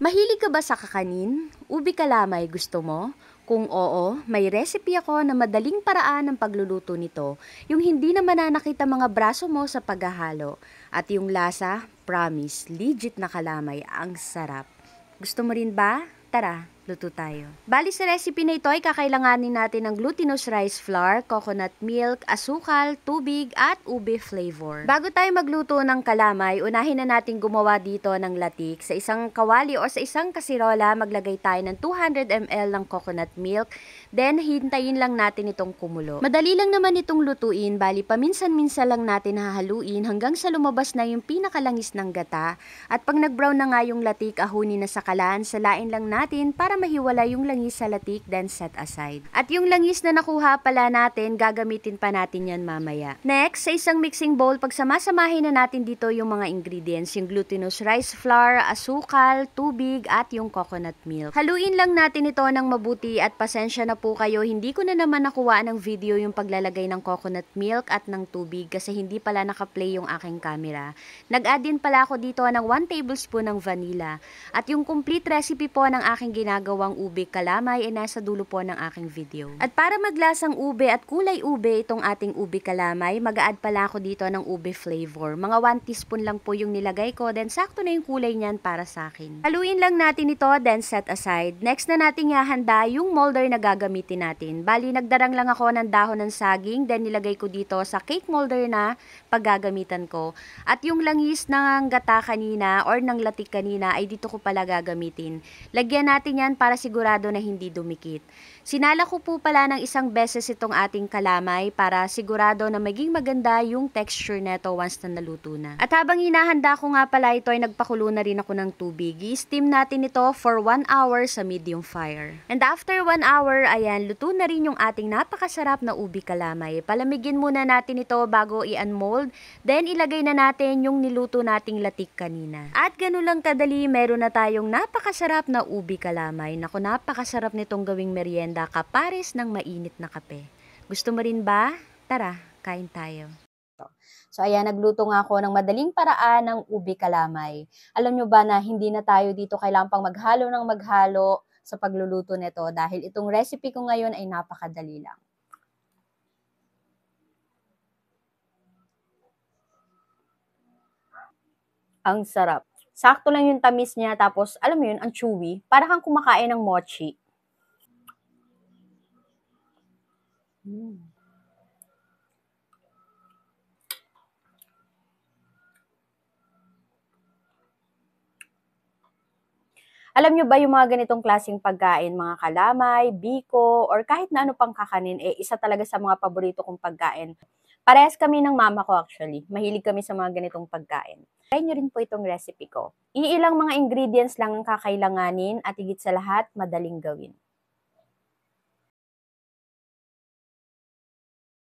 Mahilig ka ba sa kakanin? Ubi kalamay gusto mo? Kung oo, may recipe ako na madaling paraan ng pagluluto nito, yung hindi na mananakita mga braso mo sa paghahalo. At yung lasa, promise, legit na kalamay, ang sarap. Gusto mo rin ba? Tara! Luto tayo. Bali sa recipe na ito ay kakailanganin natin ng glutinous rice flour, coconut milk, asukal, tubig at ube flavor. Bago tayo magluto ng kalamay, unahin na natin gumawa dito ng latik. Sa isang kawali o sa isang kasirola, maglagay tayo ng 200 ml ng coconut milk. Then, hintayin lang natin itong kumulo. Madali lang naman itong lutuin, bali paminsan-minsan lang natin hahaluin hanggang sa lumabas na yung pinakalangis ng gata. At pag nag-brown na nga yung latik, ahunin na sa kalan, salain lang natin para mahiwala yung langis sa latik then set aside. At yung langis na nakuha pala natin, gagamitin pa natin yan mamaya. Next, sa isang mixing bowl, pagsamasamahin na natin dito yung mga ingredients, yung glutinous rice flour, asukal, tubig, at yung coconut milk. Haluin lang natin ito ng mabuti at pasensya na po kayo, hindi ko na naman nakuha ng video yung paglalagay ng coconut milk at ng tubig kasi hindi pala nakaplay yung aking camera. Nag-add din pala ako dito ng 1 tablespoon ng vanilla. At yung complete recipe po ng aking ginagawa ginagawang ube kalamay ay nasa dulo po ng aking video. At para maglasang ube at kulay ube itong ating ube kalamay, mag-add pala ako dito ng ube flavor. Mga 1 teaspoon lang po yung nilagay ko, then sakto na yung kulay niyan para sa akin. Haluin lang natin ito, then set aside. Next na natin ihahanda yung molder na gagamitin natin. Bali, nagdarang lang ako ng dahon ng saging, then nilagay ko dito sa cake molder na paggagamitan ko. At yung langis ng gata kanina or ng latik kanina ay dito ko pala gagamitin. Lagyan natin yan tigilan para sigurado na hindi dumikit. Sinala ko po pala ng isang beses itong ating kalamay para sigurado na maging maganda yung texture neto once na naluto na. At habang hinahanda ko nga pala ito ay nagpakulo na rin ako ng tubig. I-steam natin ito for 1 hour sa medium fire. And after 1 hour, ayan, luto na rin yung ating napakasarap na ubi kalamay. Palamigin muna natin ito bago i-unmold. Then ilagay na natin yung niluto nating latik kanina. At ganun lang kadali, meron na tayong napakasarap na ubi kalamay siomay. Naku, napakasarap nitong gawing merienda kapares ng mainit na kape. Gusto mo rin ba? Tara, kain tayo. So ayan, nagluto nga ako ng madaling paraan ng ubi kalamay. Alam nyo ba na hindi na tayo dito kailangan pang maghalo ng maghalo sa pagluluto nito dahil itong recipe ko ngayon ay napakadali lang. Ang sarap. Sakto lang yung tamis niya, tapos alam mo yun, ang chewy. Para kang kumakain ng mochi. Mm. Alam nyo ba yung mga ganitong klaseng pagkain, mga kalamay, biko, or kahit na ano pang kakanin, eh, isa talaga sa mga paborito kong pagkain. Parehas kami ng mama ko actually. Mahilig kami sa mga ganitong pagkain. Try nyo rin po itong recipe ko. Iilang mga ingredients lang ang kakailanganin at higit sa lahat, madaling gawin.